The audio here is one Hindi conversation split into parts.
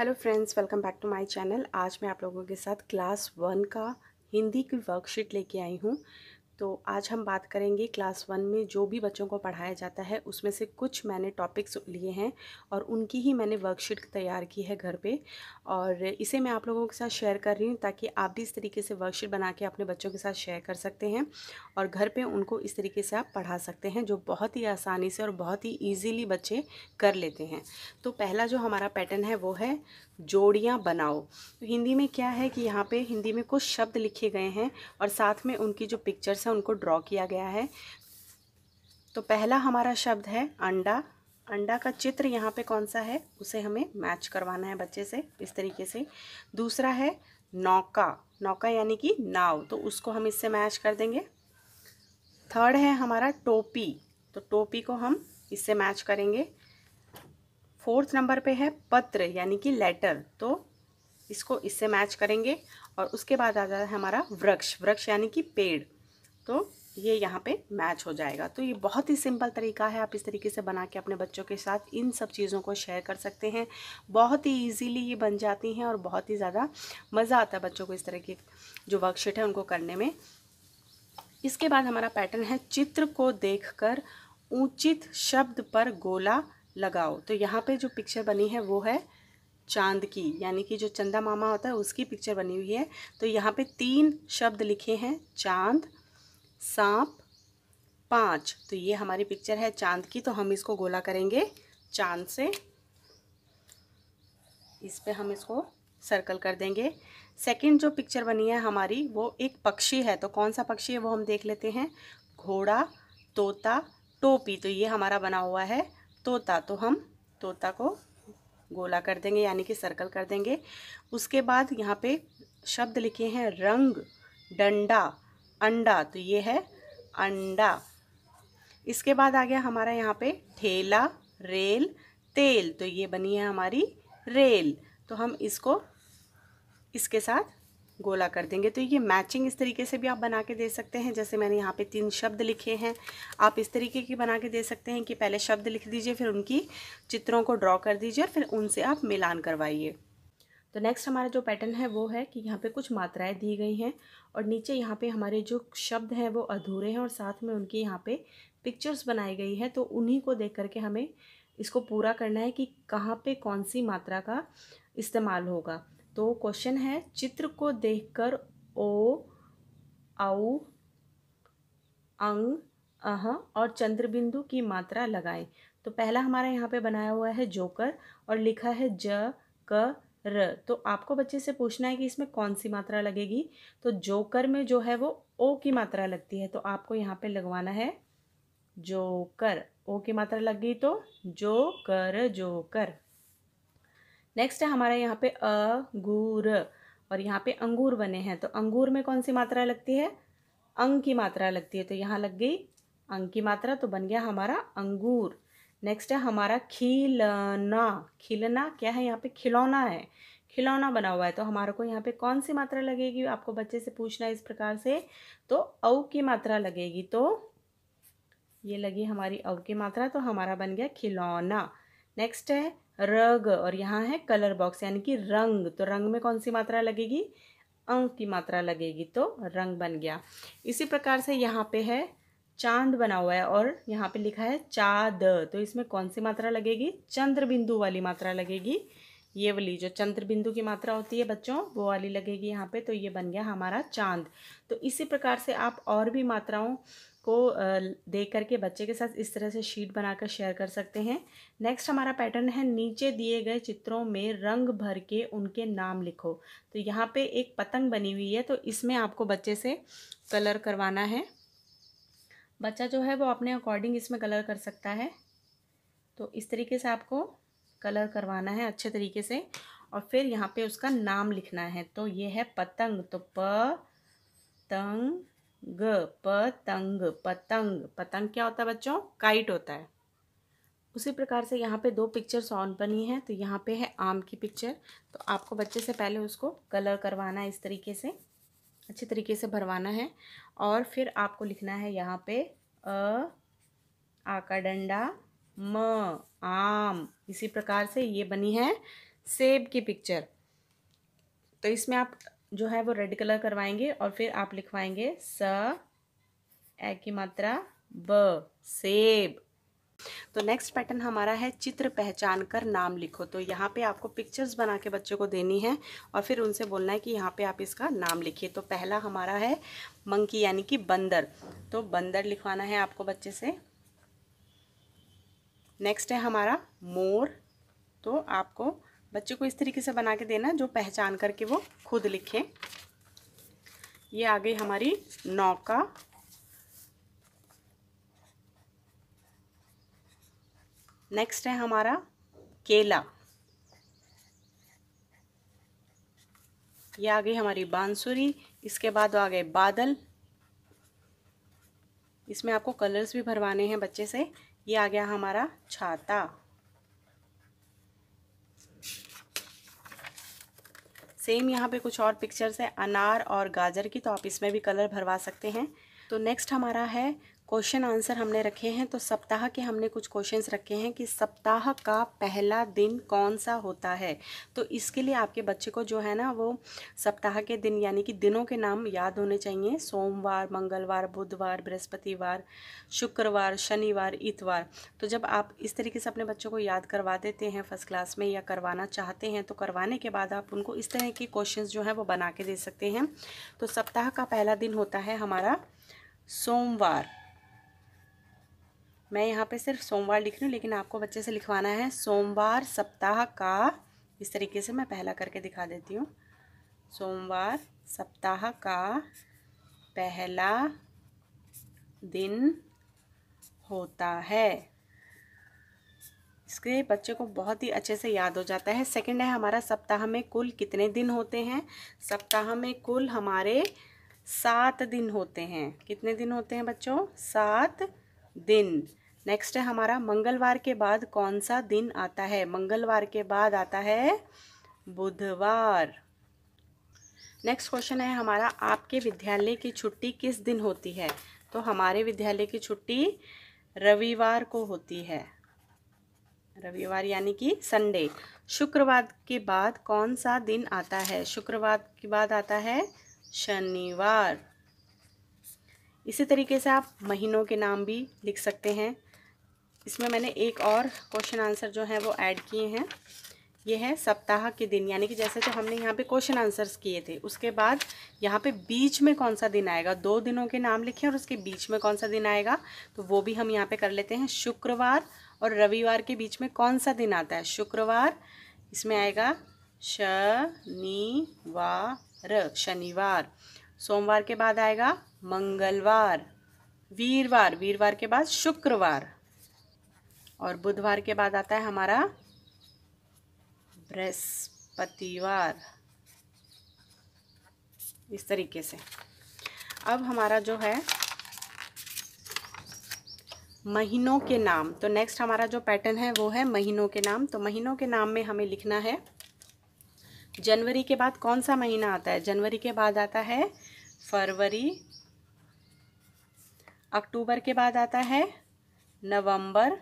Hello friends welcome back to my channel आज मैं आप लोगों के साथ क्लास वन का हिंदी की वर्कशीट लेके आई हूँ तो आज हम बात करेंगे क्लास वन में जो भी बच्चों को पढ़ाया जाता है उसमें से कुछ मैंने टॉपिक्स लिए हैं और उनकी ही मैंने वर्कशीट तैयार की है घर पे और इसे मैं आप लोगों के साथ शेयर कर रही हूँ ताकि आप भी इस तरीके से वर्कशीट बना के अपने बच्चों के साथ शेयर कर सकते हैं और घर पर उनको इस तरीके से आप पढ़ा सकते हैं जो बहुत ही आसानी से और बहुत ही ईजीली बच्चे कर लेते हैं तो पहला जो हमारा पैटर्न है वो है जोड़ियाँ बनाओ तो हिंदी में क्या है कि यहाँ पे हिंदी में कुछ शब्द लिखे गए हैं और साथ में उनकी जो पिक्चर्स हैं उनको ड्रॉ किया गया है तो पहला हमारा शब्द है अंडा अंडा का चित्र यहाँ पे कौन सा है उसे हमें मैच करवाना है बच्चे से इस तरीके से दूसरा है नौका नौका यानी कि नाव तो उसको हम इससे मैच कर देंगे थर्ड है हमारा टोपी तो टोपी को हम इससे मैच करेंगे फोर्थ नंबर पे है पत्र यानी कि लेटर तो इसको इससे मैच करेंगे और उसके बाद आ जाता है हमारा वृक्ष वृक्ष यानी कि पेड़ तो ये यहाँ पे मैच हो जाएगा तो ये बहुत ही सिंपल तरीका है आप इस तरीके से बना के अपने बच्चों के साथ इन सब चीज़ों को शेयर कर सकते हैं बहुत ही इजीली ये बन जाती हैं और बहुत ही ज़्यादा मज़ा आता है बच्चों को इस तरह की जो वर्कशीट है उनको करने में इसके बाद हमारा पैटर्न है चित्र को देख उचित शब्द पर गोला लगाओ तो यहाँ पे जो पिक्चर बनी है वो है चांद की यानी कि जो चंदा मामा होता है उसकी पिक्चर बनी हुई है तो यहाँ पे तीन शब्द लिखे हैं चांद सांप पाँच तो ये हमारी पिक्चर है चांद की तो हम इसको गोला करेंगे चांद से इस पे हम इसको सर्कल कर देंगे सेकंड जो पिक्चर बनी है हमारी वो एक पक्षी है तो कौन सा पक्षी है वो हम देख लेते हैं घोड़ा तोता टोपी तो ये हमारा बना हुआ है तोता तो हम तोता को गोला कर देंगे यानी कि सर्कल कर देंगे उसके बाद यहाँ पे शब्द लिखे हैं रंग डंडा अंडा तो ये है अंडा इसके बाद आ गया हमारा यहाँ पे ठेला रेल तेल तो ये बनी है हमारी रेल तो हम इसको इसके साथ गोला कर देंगे तो ये मैचिंग इस तरीके से भी आप बना के दे सकते हैं जैसे मैंने यहाँ पे तीन शब्द लिखे हैं आप इस तरीके की बना के दे सकते हैं कि पहले शब्द लिख दीजिए फिर उनकी चित्रों को ड्रॉ कर दीजिए और फिर उनसे आप मिलान करवाइए तो नेक्स्ट हमारा जो पैटर्न है वो है कि यहाँ पे कुछ मात्राएं दी गई हैं और नीचे यहाँ पे हमारे जो शब्द हैं वो अधूरे हैं और साथ में उनकी यहाँ पे पिक्चर्स बनाई गई है तो उन्हीं को देख करके हमें इसको पूरा करना है कि कहाँ पे कौन सी मात्रा का इस्तेमाल होगा तो क्वेश्चन है चित्र को देखकर ओ औ अंग अह और चंद्रबिंदु की मात्रा लगाएं तो पहला हमारा यहाँ पे बनाया हुआ है जोकर और लिखा है ज क र तो आपको बच्चे से पूछना है कि इसमें कौन सी मात्रा लगेगी तो जोकर में जो है वो ओ की मात्रा लगती है तो आपको यहाँ पे लगवाना है जोकर ओ की मात्रा लग गई तो जोकर जोकर नेक्स्ट है हमारा यहाँ पे अंगूर और यहाँ पे अंगूर बने हैं तो अंगूर में कौन सी मात्रा लगती है अंग की मात्रा लगती है तो यहाँ लग गई अंग की मात्रा तो बन गया हमारा अंगूर नेक्स्ट है हमारा खिलना खिलना क्या है यहाँ पे खिलौना है खिलौना बना हुआ है तो हमारे को यहाँ पे कौन सी मात्रा लगेगी आपको बच्चे से पूछना है इस प्रकार से तो औ की मात्रा लगेगी तो ये लगी हमारी औ की मात्रा तो हमारा बन गया खिलौना नेक्स्ट है रग और यहाँ है कलर बॉक्स यानी कि रंग तो रंग में कौन सी मात्रा लगेगी अंक की मात्रा लगेगी तो रंग बन गया इसी प्रकार से यहाँ पे है चांद बना हुआ है और यहाँ पे लिखा है चाद तो इसमें कौन सी मात्रा लगेगी चंद्र बिंदु वाली मात्रा लगेगी ये वाली जो चंद्र बिंदु की मात्रा होती है बच्चों वो वाली लगेगी यहाँ पे तो ये बन गया हमारा चांद तो इसी प्रकार से आप और भी मात्राओं को देख करके बच्चे के साथ इस तरह से शीट बनाकर शेयर कर सकते हैं नेक्स्ट हमारा पैटर्न है नीचे दिए गए चित्रों में रंग भर के उनके नाम लिखो तो यहाँ पे एक पतंग बनी हुई है तो इसमें आपको बच्चे से कलर करवाना है बच्चा जो है वो अपने अकॉर्डिंग इसमें कलर कर सकता है तो इस तरीके से आपको कलर करवाना है अच्छे तरीके से और फिर यहाँ पे उसका नाम लिखना है तो ये है पतंग तो प तंग ग पतंग पतंग पतंग क्या होता है बच्चों काइट होता है उसी प्रकार से यहाँ पे दो पिक्चर्स ऑन बनी हैं तो यहाँ पे है आम की पिक्चर तो आपको बच्चे से पहले उसको कलर करवाना है इस तरीके से अच्छे तरीके से भरवाना है और फिर आपको लिखना है यहाँ पे अ आका डंडा म आम इसी प्रकार से ये बनी है सेब की पिक्चर तो इसमें आप जो है वो रेड कलर करवाएंगे और फिर आप लिखवाएंगे स ए की मात्रा ब सेब तो नेक्स्ट पैटर्न हमारा है चित्र पहचान कर नाम लिखो तो यहाँ पे आपको पिक्चर्स बना के बच्चों को देनी है और फिर उनसे बोलना है कि यहाँ पे आप इसका नाम लिखिए तो पहला हमारा है मंकी यानी कि बंदर तो बंदर लिखवाना है आपको बच्चे से नेक्स्ट है हमारा मोर तो आपको बच्चे को इस तरीके से बना के देना जो पहचान करके वो खुद लिखें ये आ गई हमारी नौका नेक्स्ट है हमारा केला ये आ गई हमारी बांसुरी इसके बाद आ गए बादल इसमें आपको कलर्स भी भरवाने हैं बच्चे से ये आ गया हमारा छाता सेम यहाँ पे कुछ और पिक्चर्स है अनार और गाजर की तो आप इसमें भी कलर भरवा सकते हैं तो नेक्स्ट हमारा है क्वेश्चन आंसर हमने रखे हैं तो सप्ताह के हमने कुछ क्वेश्चंस रखे हैं कि सप्ताह का पहला दिन कौन सा होता है तो इसके लिए आपके बच्चे को जो है ना वो सप्ताह के दिन यानी कि दिनों के नाम याद होने चाहिए सोमवार मंगलवार बुधवार बृहस्पतिवार शुक्रवार शनिवार इतवार तो जब आप इस तरीके से अपने बच्चों को याद करवा देते हैं फर्स्ट क्लास में या करवाना चाहते हैं तो करवाने के बाद आप उनको इस तरह के क्वेश्चन जो हैं वो बना के दे सकते हैं तो सप्ताह का पहला दिन होता है हमारा सोमवार मैं यहाँ पे सिर्फ सोमवार लिख रही हूँ लेकिन आपको बच्चे से लिखवाना है सोमवार सप्ताह का इस तरीके से मैं पहला करके दिखा देती हूँ सोमवार सप्ताह का पहला दिन होता है इसके बच्चे को बहुत ही अच्छे से याद हो जाता है सेकंड है हमारा सप्ताह में कुल कितने दिन होते हैं सप्ताह में कुल हमारे सात दिन होते हैं कितने दिन होते हैं बच्चों सात दिन नेक्स्ट है हमारा मंगलवार के बाद कौन सा दिन आता है मंगलवार के बाद आता है बुधवार नेक्स्ट क्वेश्चन है हमारा आपके विद्यालय की छुट्टी किस दिन होती है तो हमारे विद्यालय की छुट्टी रविवार को होती है रविवार यानी कि संडे शुक्रवार के बाद कौन सा दिन आता है शुक्रवार के बाद आता है शनिवार इसी तरीके से आप महीनों के नाम भी लिख सकते हैं इसमें मैंने एक और क्वेश्चन आंसर जो है वो ऐड किए हैं ये है सप्ताह के दिन यानी कि जैसे तो हमने यहाँ पे क्वेश्चन आंसर्स किए थे उसके बाद यहाँ पे बीच में कौन सा दिन आएगा दो दिनों के नाम लिखे और उसके बीच में कौन सा दिन आएगा तो वो भी हम यहाँ पे कर लेते हैं शुक्रवार और रविवार के बीच में कौन सा दिन आता है शुक्रवार इसमें आएगा शनिवार शनिवार सोमवार के बाद आएगा मंगलवार वीरवार वीरवार के बाद शुक्रवार और बुधवार के बाद आता है हमारा बृहस्पतिवार इस तरीके से अब हमारा जो है महीनों के नाम तो नेक्स्ट हमारा जो पैटर्न है वो है महीनों के नाम तो महीनों के नाम में हमें लिखना है जनवरी के बाद कौन सा महीना आता है जनवरी के बाद आता है फरवरी अक्टूबर के बाद आता है नवंबर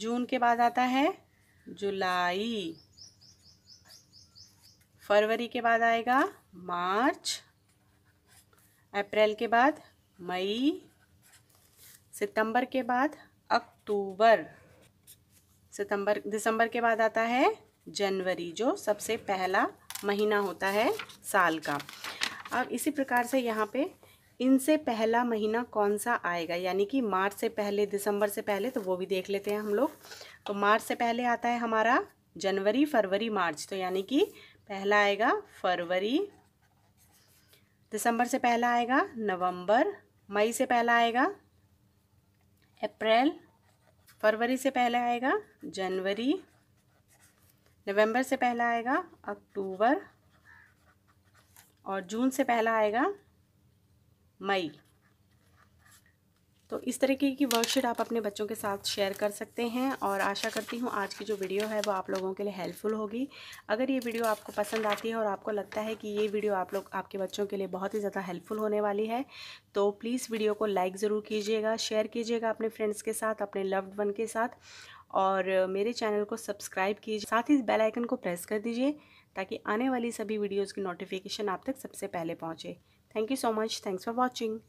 जून के बाद आता है जुलाई फरवरी के बाद आएगा मार्च अप्रैल के बाद मई सितंबर के बाद अक्टूबर सितंबर दिसंबर के बाद आता है जनवरी जो सबसे पहला महीना होता है साल का अब इसी प्रकार से यहाँ पे इनसे पहला महीना कौन सा आएगा यानी कि मार्च से पहले दिसंबर से पहले तो वो भी देख लेते हैं हम लोग तो मार्च से पहले आता है हमारा जनवरी फरवरी मार्च तो यानी कि पहला आएगा फरवरी दिसंबर से पहला आएगा नवंबर मई से पहला आएगा अप्रैल फरवरी से पहले आएगा जनवरी नवंबर से पहला आएगा अक्टूबर और जून से पहला आएगा मई तो इस तरीके की वर्कशीट आप अपने बच्चों के साथ शेयर कर सकते हैं और आशा करती हूँ आज की जो वीडियो है वो आप लोगों के लिए हेल्पफुल होगी अगर ये वीडियो आपको पसंद आती है और आपको लगता है कि ये वीडियो आप लोग आपके बच्चों के लिए बहुत ही ज़्यादा हेल्पफुल होने वाली है तो प्लीज़ वीडियो को लाइक ज़रूर कीजिएगा शेयर कीजिएगा अपने फ्रेंड्स के साथ अपने लव्ड वन के साथ और मेरे चैनल को सब्सक्राइब कीजिए साथ ही इस बेलाइकन को प्रेस कर दीजिए ताकि आने वाली सभी वीडियोज़ की नोटिफिकेशन आप तक सबसे पहले पहुँचे Thank you so much. Thanks for watching.